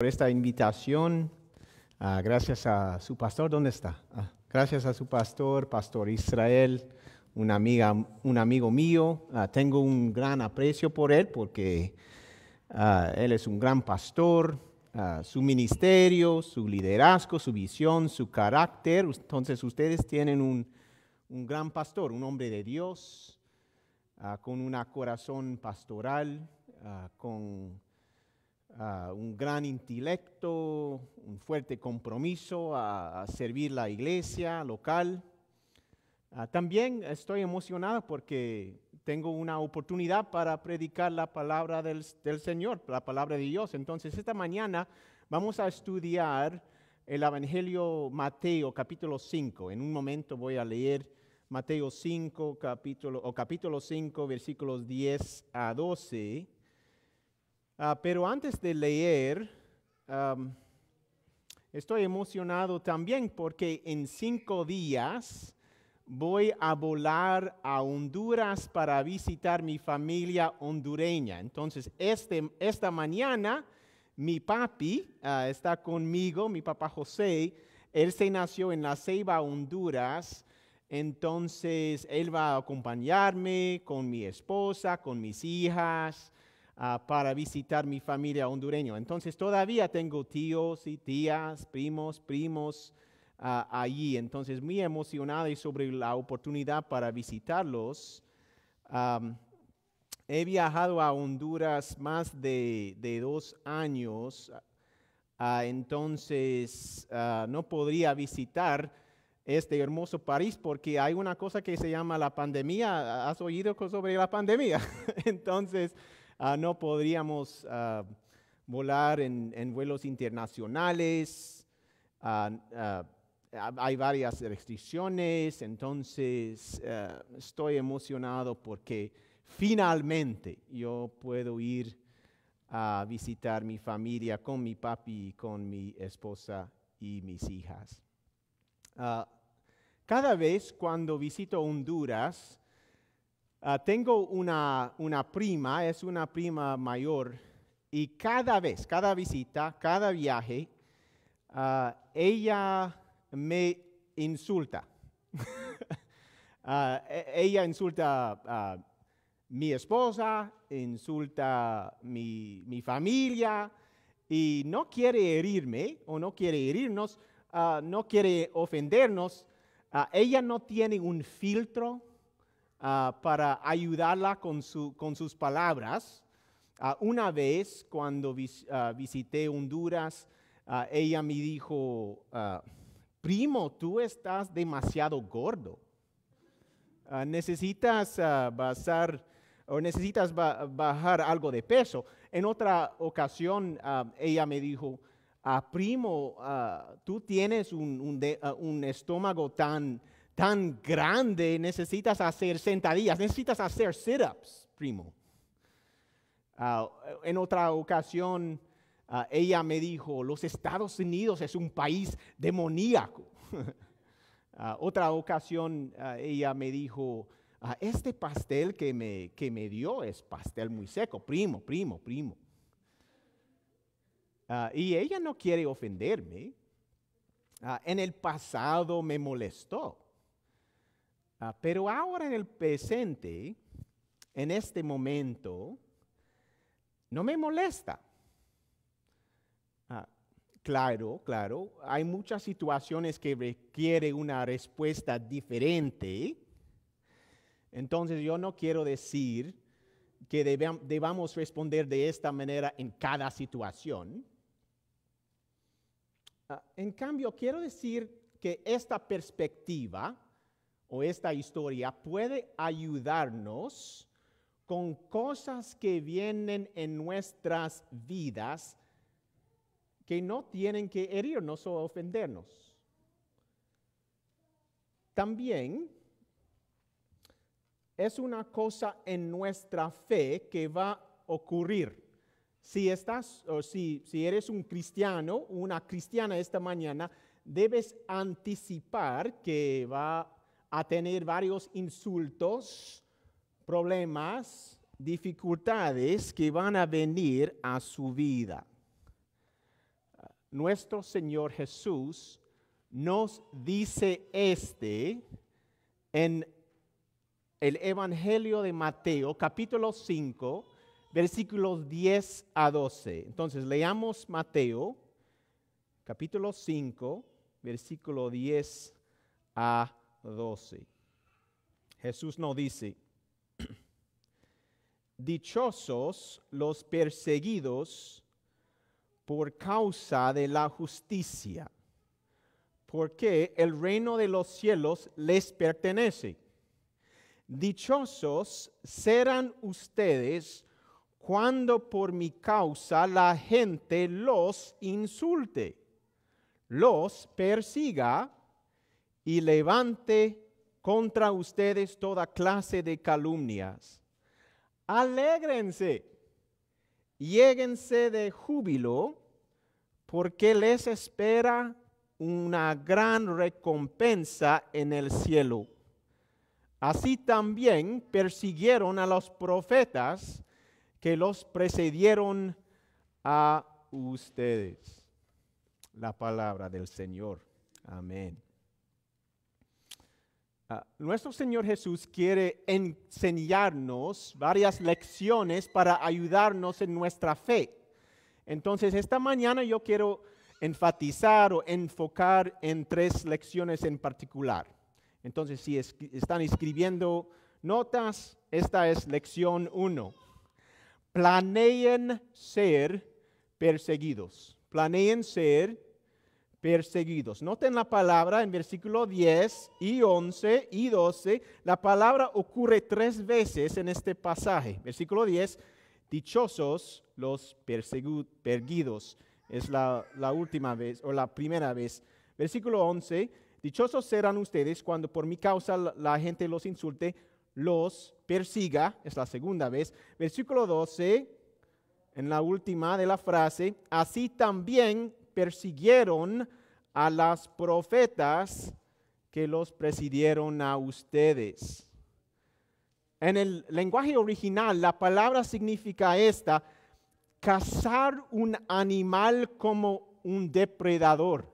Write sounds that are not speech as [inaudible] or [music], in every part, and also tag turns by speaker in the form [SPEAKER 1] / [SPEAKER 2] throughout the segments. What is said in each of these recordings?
[SPEAKER 1] por esta invitación. Ah, gracias a su pastor, ¿dónde está? Ah, gracias a su pastor, Pastor Israel, un amigo mío. Ah, tengo un gran aprecio por él porque él es un gran pastor. su ministerio, su liderazgo, su visión, su carácter. Entonces ustedes tienen un, un gran pastor, un hombre de Dios, con un corazón pastoral, con un gran intelecto, un fuerte compromiso a, servir la iglesia local. Ah, también estoy emocionado porque tengo una oportunidad para predicar la palabra del, Señor, la palabra de Dios. Entonces, esta mañana vamos a estudiar el Evangelio Mateo, capítulo 5. En un momento voy a leer Mateo 5, capítulo, o capítulo 5, versículos 10 a 12. Ah, pero antes de leer, estoy emocionado también porque en cinco días voy a volar a Honduras para visitar mi familia hondureña. Entonces, este, esta mañana mi papi ah, está conmigo, mi papá José. Él se nació en La Ceiba, Honduras. Entonces, él va a acompañarme con mi esposa, con mis hijas. Ah, para visitar mi familia hondureña. Entonces todavía tengo tíos y tías, primos, primos ah, allí. Entonces muy emocionado sobre la oportunidad para visitarlos. he viajado a Honduras más de, dos años, ah, entonces no podría visitar este hermoso París porque hay una cosa que se llama la pandemia. ¿Has oído sobre la pandemia? [laughs] Entonces, Ah, no podríamos ah, volar en, vuelos internacionales. Ah, hay varias restricciones, entonces estoy emocionado porque finalmente yo puedo ir a visitar mi familia con mi papi, con mi esposa y mis hijas. cada vez cuando visito Honduras, Ah, tengo una, una prima, es una prima mayor, y cada vez, cada visita, cada viaje, ah, ella me insulta. [laughs] Ah, e, ella insulta a mi esposa, insulta mi, mi familia, y no quiere herirme o no quiere herirnos, no quiere ofendernos. ella no tiene un filtro Ah, para ayudarla con, sus palabras. Ah, una vez cuando ah, visité Honduras, ella me dijo, primo, tú estás demasiado gordo. necesitas bajar algo de peso. En otra ocasión, ella me dijo, primo, tú tienes un estómago tan tan grande necesitas hacer sentadillas, necesitas hacer sit-ups, primo. Ah, en otra ocasión, ah, ella me dijo, los Estados Unidos es un país demoníaco. [laughs] Ah, otra ocasión, ella me dijo, este pastel que me, que me dio es pastel muy seco, primo, primo, primo. y ella no quiere ofenderme. en el pasado me molestó Ah, pero ahora en el presente, en este momento, no me molesta. Ah, claro, claro, hay muchas situaciones que requieren una respuesta diferente. Entonces yo no quiero decir que debamos responder de esta manera en cada situación. Ah, en cambio, quiero decir que esta perspectiva o esta historia puede ayudarnos con cosas que vienen en nuestras vidas que no tienen que herirnos o ofendernos. También es una cosa en nuestra fe que va a ocurrir. Si estás o si, si eres un cristiano, una cristiana esta mañana, debes anticipar que va a a tener varios insultos, problemas, dificultades que van a venir a su vida. Nuestro Señor Jesús nos dice este en el Evangelio de Mateo, capítulo 5, versículos 10 a 12. Entonces, leamos Mateo, capítulo 5, versículo 10 a 12. Jesús nos dice, dichosos los perseguidos por causa de la justicia, porque el reino de los cielos les pertenece. Dichosos serán ustedes cuando por mi causa la gente los insulte, los persiga y levante contra ustedes toda clase de calumnias. Alégrense, lléguense de júbilo, porque les espera una gran recompensa en el cielo. Así también persiguieron a los profetas que los precedieron a ustedes. La palabra del Señor. Amén. Ah, nuestro Señor Jesús quiere enseñarnos varias lecciones para ayudarnos en nuestra fe. Entonces, esta mañana yo quiero enfatizar o enfocar en tres lecciones en particular. Entonces, si están escribiendo notas, esta es lección uno. Planeen ser perseguidos. Planeen ser perseguidos. Noten la palabra en versículo 10 y 11 y 12. La palabra ocurre tres veces en este pasaje. Versículo 10, dichosos los perseguidos. Es la, la última vez o la primera vez. Versículo 11, dichosos serán ustedes cuando por mi causa la gente los insulte, los persiga. Es la segunda vez. Versículo 12, en la última de la frase, así también persiguieron a las profetas que los presidieron a ustedes. En el lenguaje original, la palabra significa esta, cazar un animal como un depredador.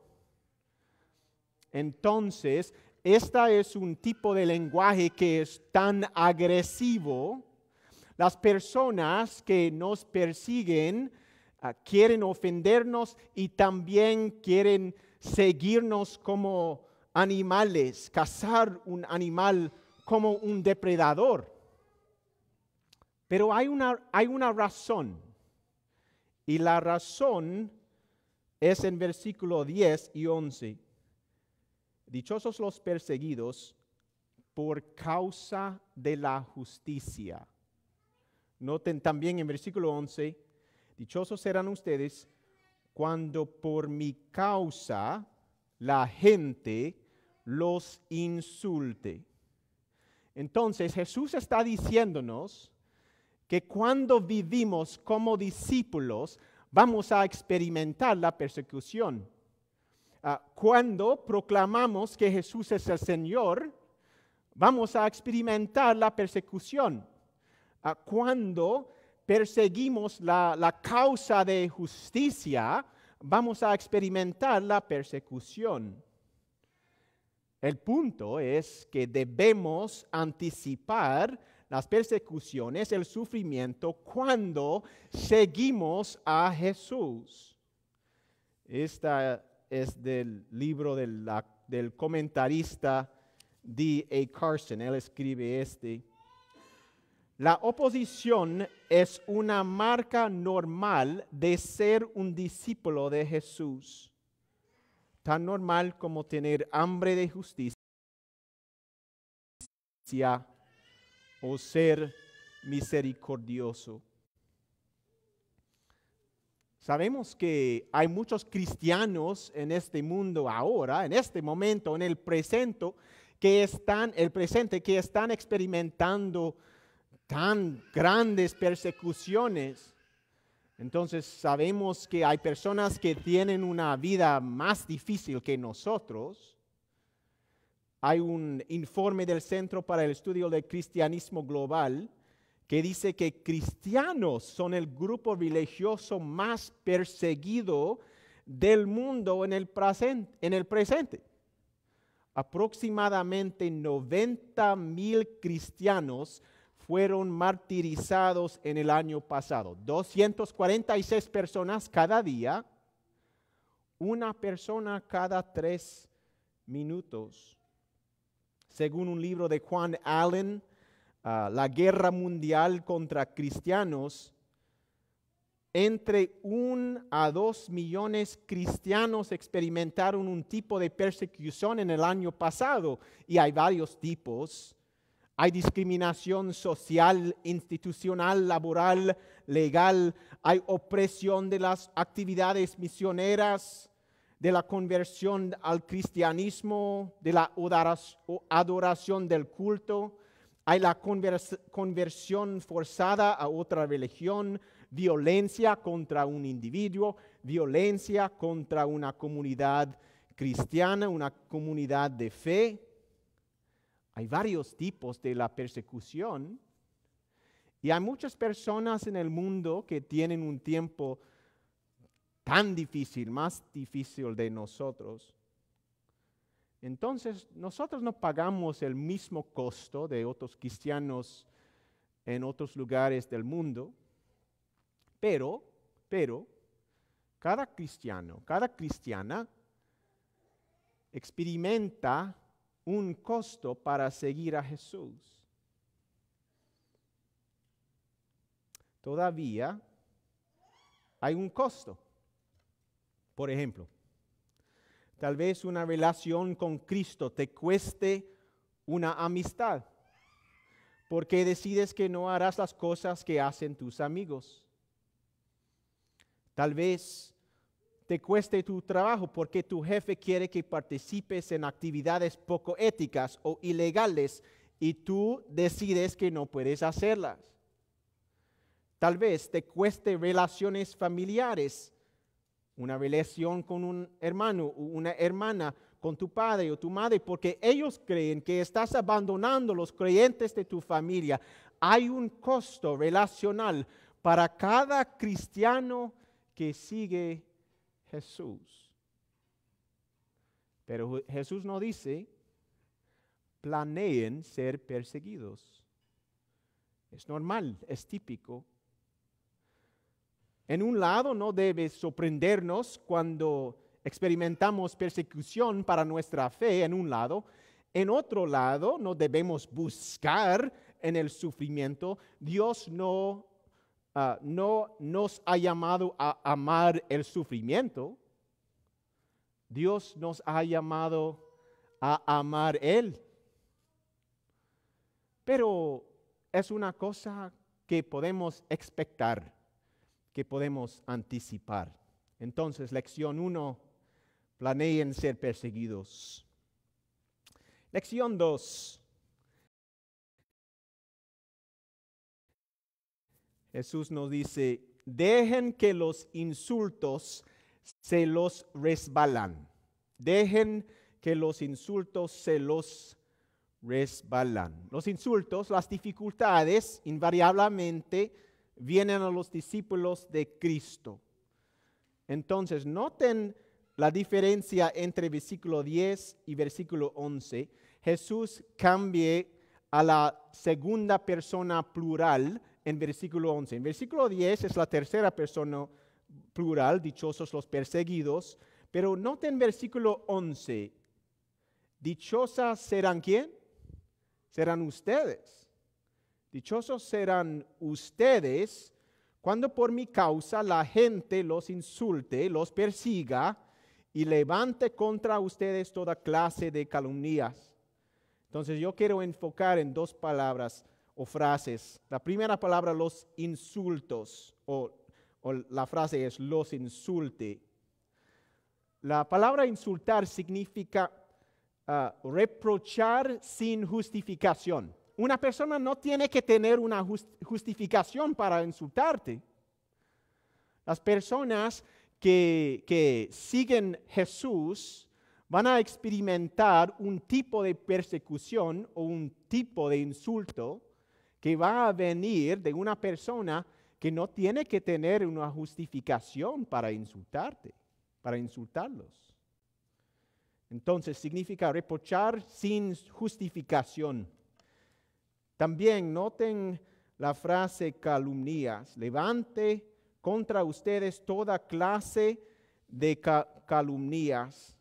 [SPEAKER 1] Entonces, esta es un tipo de lenguaje que es tan agresivo. Las personas que nos persiguen Ah, quieren ofendernos y también quieren seguirnos como animales, cazar un animal como un depredador. Pero hay una, hay una razón. Y la razón es en versículo 10 y 11. Dichosos los perseguidos por causa de la justicia. Noten también en versículo 11, Dichosos serán ustedes cuando por mi causa la gente los insulte. Entonces Jesús está diciéndonos que cuando vivimos como discípulos vamos a experimentar la persecución. Ah, cuando proclamamos que Jesús es el Señor, vamos a experimentar la persecución. Ah, cuando perseguimos la, causa de justicia, vamos a experimentar la persecución. El punto es que debemos anticipar las persecuciones, el sufrimiento, cuando seguimos a Jesús. Esta es del libro del comentarista D. A. Carson. Él escribe este. La oposición es una marca normal de ser un discípulo de Jesús, tan normal como tener hambre de justicia o ser misericordioso. Sabemos que hay muchos cristianos en este mundo ahora, en este momento, en el presente, que están, el presente, que están experimentando tan grandes persecuciones, entonces sabemos que hay personas que tienen una vida más difícil que nosotros. Hay un informe del Centro para el Estudio del Cristianismo Global que dice que cristianos son el grupo religioso más perseguido del mundo en el, presente, Aproximadamente 90 mil cristianos fueron martirizados en el año pasado. 246 personas cada día, una persona cada tres minutos. Según un libro de Juan Allen, ah, La Guerra Mundial contra Cristianos, entre un a dos millones cristianos experimentaron un tipo de persecución en el año pasado y hay varios tipos hay discriminación social, institucional, laboral, legal. Hay opresión de las actividades misioneras, de la conversión al cristianismo, de la adoración del culto. Hay la conversión forzada a otra religión, violencia contra un individuo, violencia contra una comunidad cristiana, una comunidad de fe hay varios tipos de la persecución y hay muchas personas en el mundo que tienen un tiempo tan difícil, más difícil de nosotros. Entonces, nosotros no pagamos el mismo costo de otros cristianos en otros lugares del mundo, pero, pero, cada cristiano, cada cristiana experimenta un costo para seguir a Jesús. Todavía hay un costo. Por ejemplo, tal vez una relación con Cristo te cueste una amistad, porque decides que no harás las cosas que hacen tus amigos. Tal vez te cueste tu trabajo porque tu jefe quiere que participes en actividades poco éticas o ilegales y tú decides que no puedes hacerlas. Tal vez te cueste relaciones familiares, una relación con un hermano o una hermana, con tu padre o tu madre, porque ellos creen que estás abandonando los creyentes de tu familia. Hay un costo relacional para cada cristiano que sigue Jesús. Pero Jesús no dice, planeen ser perseguidos. Es normal, es típico. En un lado, no debe sorprendernos cuando experimentamos persecución para nuestra fe, en un lado. En otro lado, no debemos buscar en el sufrimiento. Dios no Ah, no nos ha llamado a amar el sufrimiento, Dios nos ha llamado a amar Él. Pero es una cosa que podemos expectar, que podemos anticipar. Entonces, lección 1, planeen ser perseguidos. Lección 2, Jesús nos dice, dejen que los insultos se los resbalan. Dejen que los insultos se los resbalan. Los insultos, las dificultades, invariablemente vienen a los discípulos de Cristo. Entonces, noten la diferencia entre versículo 10 y versículo 11. Jesús cambie a la segunda persona plural en versículo 11. En versículo 10 es la tercera persona plural, dichosos los perseguidos, pero note en versículo 11. Dichosas serán quién? Serán ustedes. Dichosos serán ustedes cuando por mi causa la gente los insulte, los persiga y levante contra ustedes toda clase de calumnias. Entonces yo quiero enfocar en dos palabras, o frases. La primera palabra, los insultos, o, la frase es los insulte. La palabra insultar significa ah, reprochar sin justificación. Una persona no tiene que tener una justificación para insultarte. Las personas que, que siguen Jesús van a experimentar un tipo de persecución o un tipo de insulto que va a venir de una persona que no tiene que tener una justificación para insultarte, para insultarlos. Entonces significa reprochar sin justificación. También noten la frase calumnias. Levante contra ustedes toda clase de calumnias.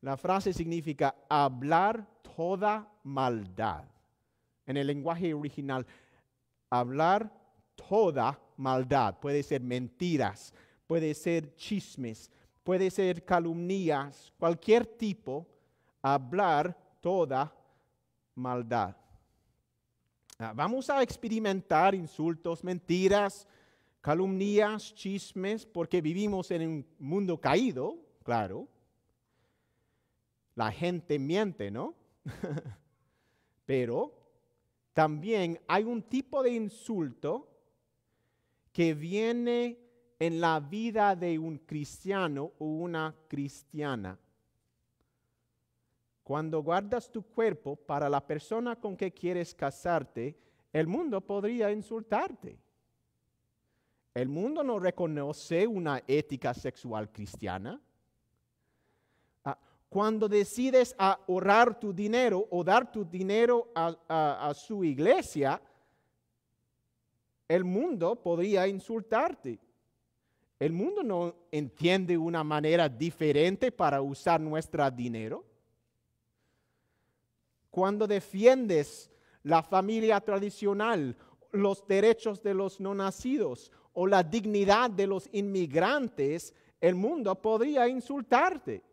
[SPEAKER 1] La frase significa hablar toda maldad en el lenguaje original, hablar toda maldad. Puede ser mentiras, puede ser chismes, puede ser calumnias, cualquier tipo, hablar toda maldad. Ah, vamos a experimentar insultos, mentiras, calumnias, chismes, porque vivimos en un mundo caído, claro. La gente miente, ¿no? [laughs] Pero también hay un tipo de insulto que viene en la vida de un cristiano o una cristiana. Cuando guardas tu cuerpo para la persona con que quieres casarte, el mundo podría insultarte. El mundo no reconoce una ética sexual cristiana cuando decides ahorrar tu dinero o dar tu dinero a, su iglesia, el mundo podría insultarte. El mundo no entiende una manera diferente para usar nuestro dinero. Cuando defiendes la familia tradicional, los derechos de los no nacidos o la dignidad de los inmigrantes, el mundo podría insultarte.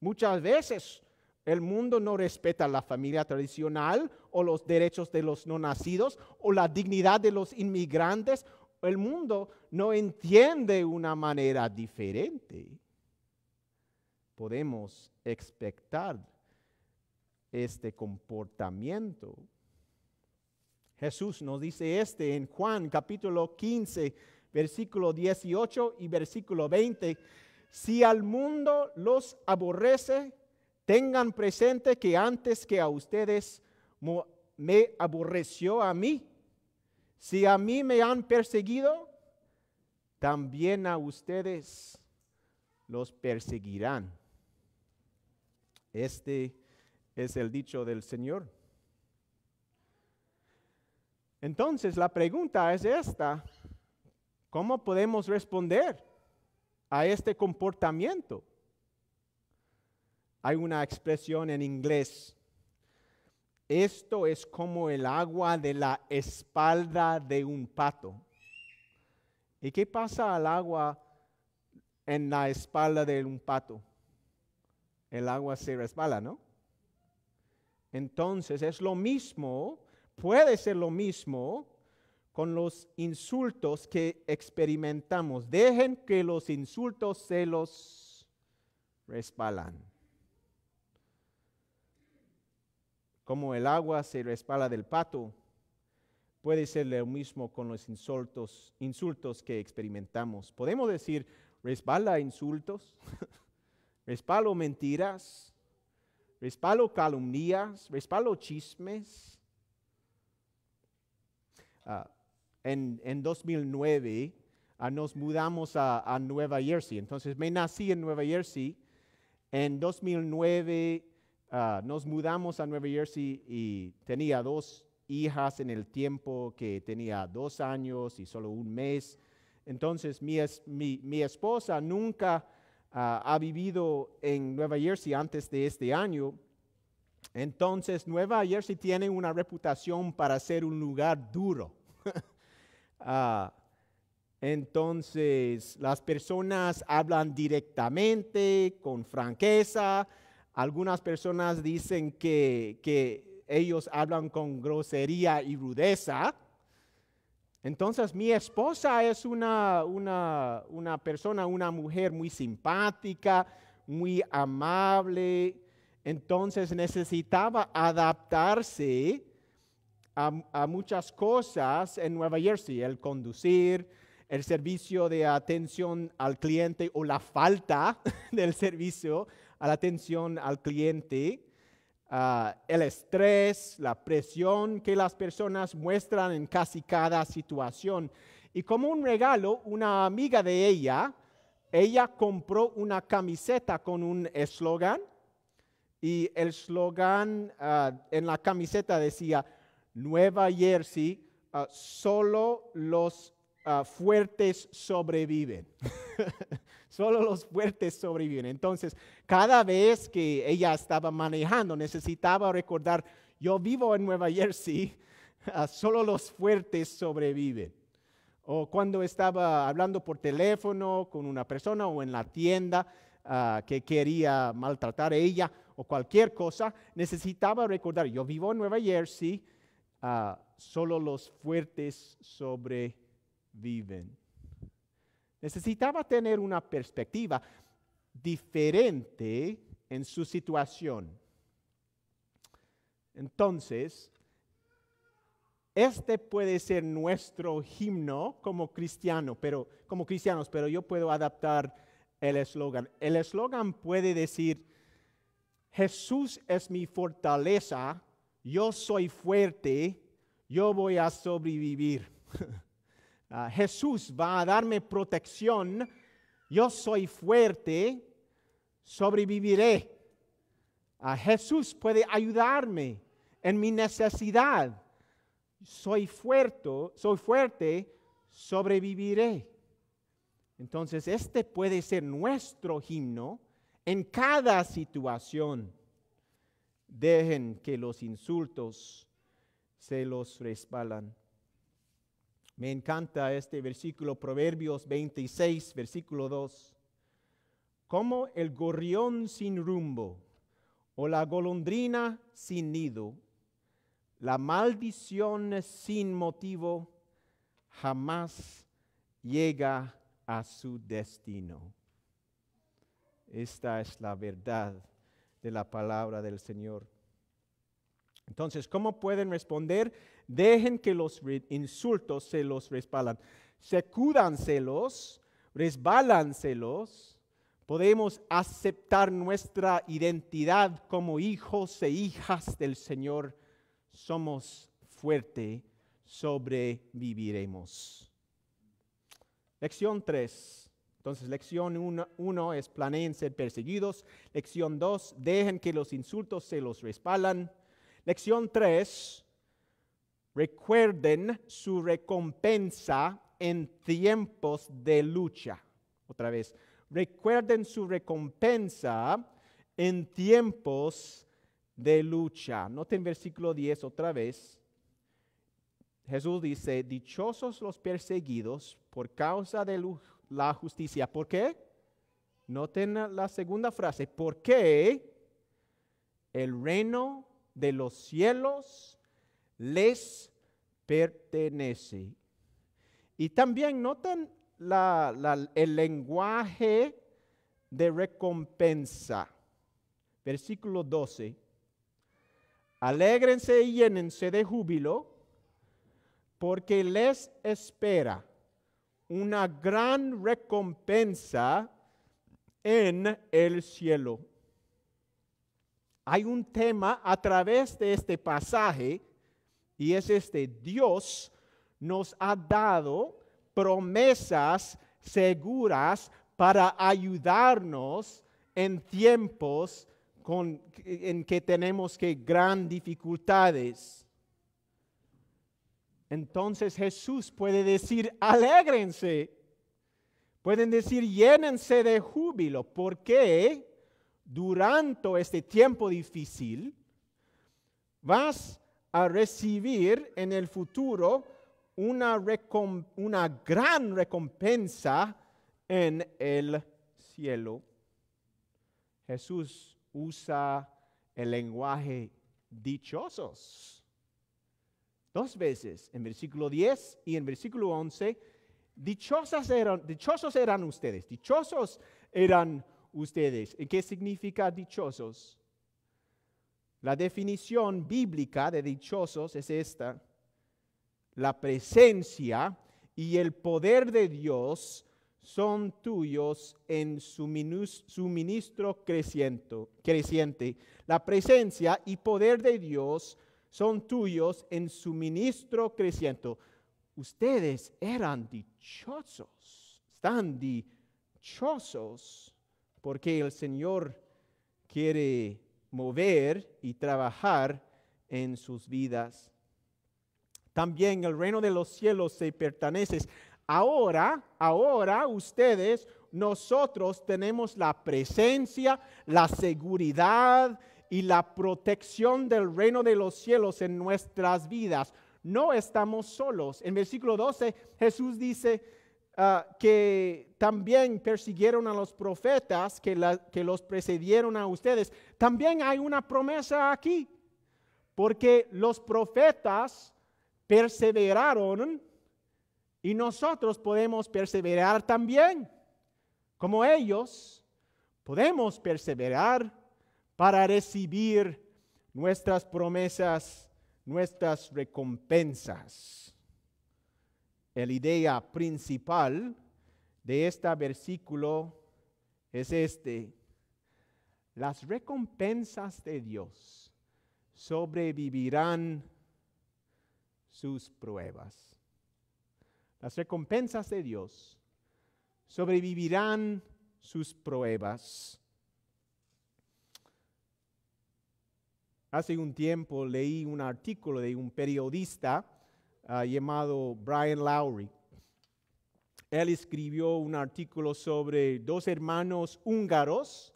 [SPEAKER 1] Muchas veces el mundo no respeta la familia tradicional o los derechos de los no nacidos o la dignidad de los inmigrantes. El mundo no entiende una manera diferente. Podemos expectar este comportamiento. Jesús nos dice este en Juan capítulo 15, versículo 18 y versículo 20 si al mundo los aborrece, tengan presente que antes que a ustedes me aborreció a mí. Si a mí me han perseguido, también a ustedes los perseguirán. Este es el dicho del Señor. Entonces la pregunta es esta, ¿cómo podemos responder? a este comportamiento. Hay una expresión en inglés. Esto es como el agua de la espalda de un pato. ¿Y qué pasa al agua en la espalda de un pato? El agua se resbala, ¿no? Entonces es lo mismo, puede ser lo mismo con los insultos que experimentamos. Dejen que los insultos se los resbalan. Como el agua se respala del pato, puede ser lo mismo con los insultos, insultos que experimentamos. Podemos decir, resbala insultos, [laughs] respalo mentiras, respalo calumnias, respalo chismes. Ah, en, 2009 ah, nos mudamos a, Nueva Jersey. Entonces me nací en Nueva Jersey. En 2009 ah, nos mudamos a Nueva Jersey y tenía dos hijas en el tiempo que tenía dos años y solo un mes. Entonces mi, es, mi, esposa nunca ah, ha vivido en Nueva Jersey antes de este año. Entonces Nueva Jersey tiene una reputación para ser un lugar duro. [laughs] Ah, entonces, las personas hablan directamente, con franqueza. Algunas personas dicen que, ellos hablan con grosería y rudeza. Entonces mi esposa es una, una, una, persona, una mujer muy simpática, muy amable. Entonces necesitaba adaptarse a, muchas cosas en Nueva Jersey, el conducir, el servicio de atención al cliente o la falta [laughs] del servicio a la atención al cliente, ah, el estrés, la presión que las personas muestran en casi cada situación. Y como un regalo, una amiga de ella, ella compró una camiseta con un eslogan y el eslogan ah, en la camiseta decía, Nueva Jersey, ah, solo los ah, fuertes sobreviven. [laughs] solo los fuertes sobreviven. Entonces, cada vez que ella estaba manejando, necesitaba recordar, yo vivo en Nueva Jersey, [laughs] ah, solo los fuertes sobreviven. O cuando estaba hablando por teléfono con una persona o en la tienda que quería maltratar a ella o cualquier cosa, necesitaba recordar, yo vivo en Nueva Jersey, Ah, solo los fuertes sobreviven. Necesitaba tener una perspectiva diferente en su situación. Entonces, este puede ser nuestro himno como cristiano, pero como cristianos, pero yo puedo adaptar el eslogan. El eslogan puede decir Jesús es mi fortaleza yo soy fuerte, yo voy a sobrevivir. [laughs] Ah, Jesús va a darme protección, yo soy fuerte, sobreviviré. Ah, Jesús puede ayudarme en mi necesidad. Soy fuerte, soy fuerte, sobreviviré. Entonces, este puede ser nuestro himno en cada situación. Dejen que los insultos se los resbalan. Me encanta este versículo, Proverbios 26, versículo 2. Como el gorrión sin rumbo o la golondrina sin nido, la maldición sin motivo jamás llega a su destino. Esta es la verdad de la palabra del Señor. Entonces, ¿cómo pueden responder? Dejen que los insultos se los resbalan. Secúdanselos, resbalanselos. Podemos aceptar nuestra identidad como hijos e hijas del Señor. Somos fuerte, sobreviviremos. Lección 3. Entonces, lección 1 es planeen ser perseguidos. Lección 2, dejen que los insultos se los respalan. Lección 3, recuerden su recompensa en tiempos de lucha. Otra vez, recuerden su recompensa en tiempos de lucha. Noten versículo 10 otra vez. Jesús dice, dichosos los perseguidos por causa de lujo la justicia. ¿Por qué? Noten la segunda frase. ¿Por qué el reino de los cielos les pertenece? Y también noten el lenguaje de recompensa. Versículo 12. Alégrense y llénense de júbilo, porque les espera una gran recompensa en el cielo. Hay un tema a través de este pasaje y es este, Dios nos ha dado promesas seguras para ayudarnos en tiempos en que tenemos que gran dificultades. Entonces Jesús puede decir, alégrense. Pueden decir, llénense de júbilo, porque durante este tiempo difícil vas a recibir en el futuro una, una gran recompensa en el cielo. Jesús usa el lenguaje dichosos dos veces, en versículo 10 y en versículo 11, dichosos eran ustedes, dichosos eran ustedes. qué significa dichosos? La definición bíblica de dichosos es esta, la presencia y el poder de Dios son tuyos en su suministro creciente. La presencia y poder de Dios son tuyos en su ministro creciente. Ustedes eran dichosos, están dichosos porque el Señor quiere mover y trabajar en sus vidas. También el reino de los cielos se pertenece. Ahora, ahora ustedes, nosotros tenemos la presencia, la seguridad, y la protección del reino de los cielos en nuestras vidas. No estamos solos. En versículo 12 Jesús dice ah, que también persiguieron a los profetas que, que los precedieron a ustedes. También hay una promesa aquí, porque los profetas perseveraron y nosotros podemos perseverar también, como ellos podemos perseverar para recibir nuestras promesas, nuestras recompensas. La idea principal de este versículo es este. Las recompensas de Dios sobrevivirán sus pruebas. Las recompensas de Dios sobrevivirán sus pruebas. Hace un tiempo leí un artículo de un periodista ah, llamado Brian Lowry. Él escribió un artículo sobre dos hermanos húngaros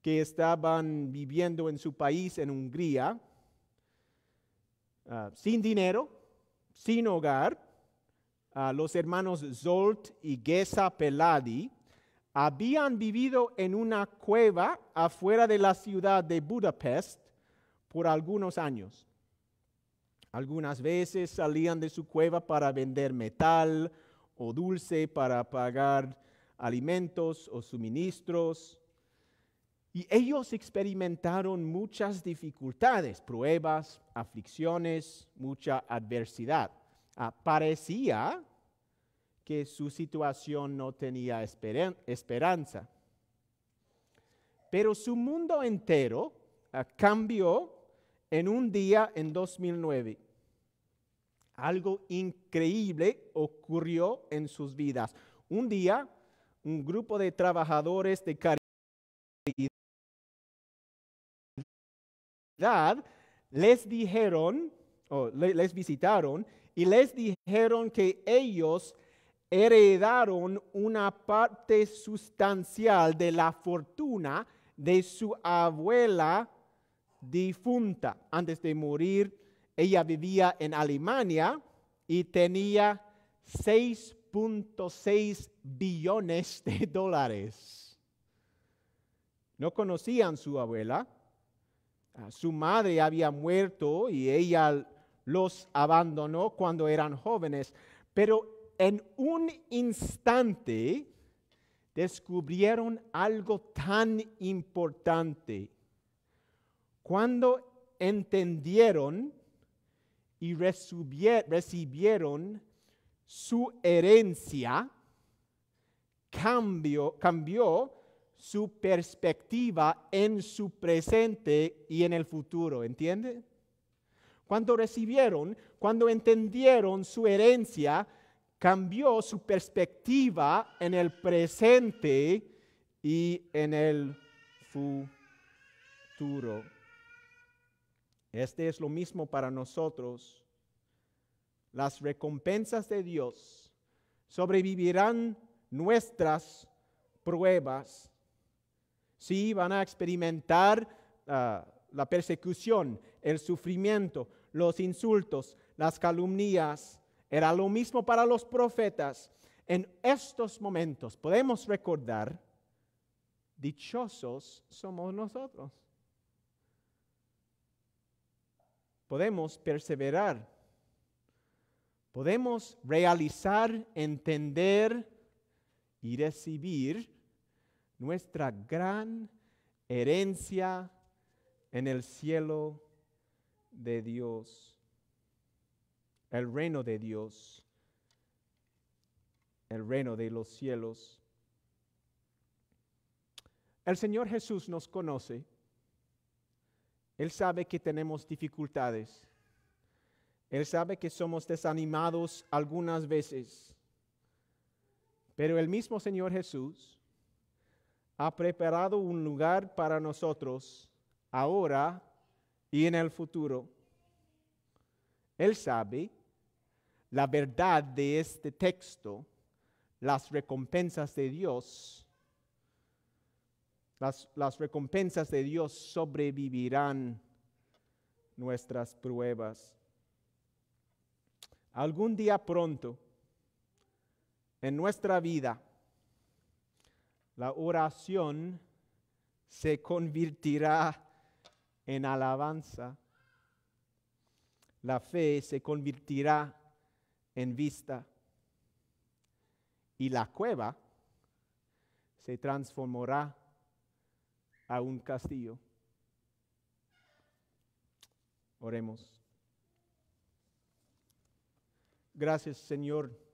[SPEAKER 1] que estaban viviendo en su país, en Hungría, ah, sin dinero, sin hogar. Ah, los hermanos Zolt y Gesa Peladi habían vivido en una cueva afuera de la ciudad de Budapest por algunos años. Algunas veces salían de su cueva para vender metal o dulce para pagar alimentos o suministros. Y ellos experimentaron muchas dificultades, pruebas, aflicciones, mucha adversidad. Ah, parecía que su situación no tenía esperanza. Pero su mundo entero ah, cambió en un día en 2009. Algo increíble ocurrió en sus vidas. Un día, un grupo de trabajadores de caridad les dijeron, o les visitaron, y les dijeron que ellos heredaron una parte sustancial de la fortuna de su abuela difunta. Antes de morir, ella vivía en Alemania y tenía 6.6 billones de [laughs] dólares. No conocían su abuela. Ah, su madre había muerto y ella los abandonó cuando eran jóvenes. Pero en un instante descubrieron algo tan importante cuando entendieron y recibieron su herencia, cambió, su perspectiva en su presente y en el futuro, ¿entiende? Cuando recibieron, cuando entendieron su herencia, cambió su perspectiva en el presente y en el futuro. Este es lo mismo para nosotros. Las recompensas de Dios sobrevivirán nuestras pruebas. Si van a experimentar ah, la persecución, el sufrimiento, los insultos, las calumnias. Era lo mismo para los profetas. En estos momentos podemos recordar, dichosos somos nosotros. podemos perseverar, podemos realizar, entender y recibir nuestra gran herencia en el cielo de Dios, el reino de Dios, el reino de los cielos. El Señor Jesús nos conoce él sabe que tenemos dificultades. Él sabe que somos desanimados algunas veces. Pero el mismo Señor Jesús ha preparado un lugar para nosotros ahora y en el futuro. Él sabe la verdad de este texto, las recompensas de Dios las, recompensas de Dios sobrevivirán nuestras pruebas. Algún día pronto, en nuestra vida, la oración se convertirá en alabanza. La fe se convertirá en vista. Y la cueva se transformará a un castillo. Oremos. Gracias, Señor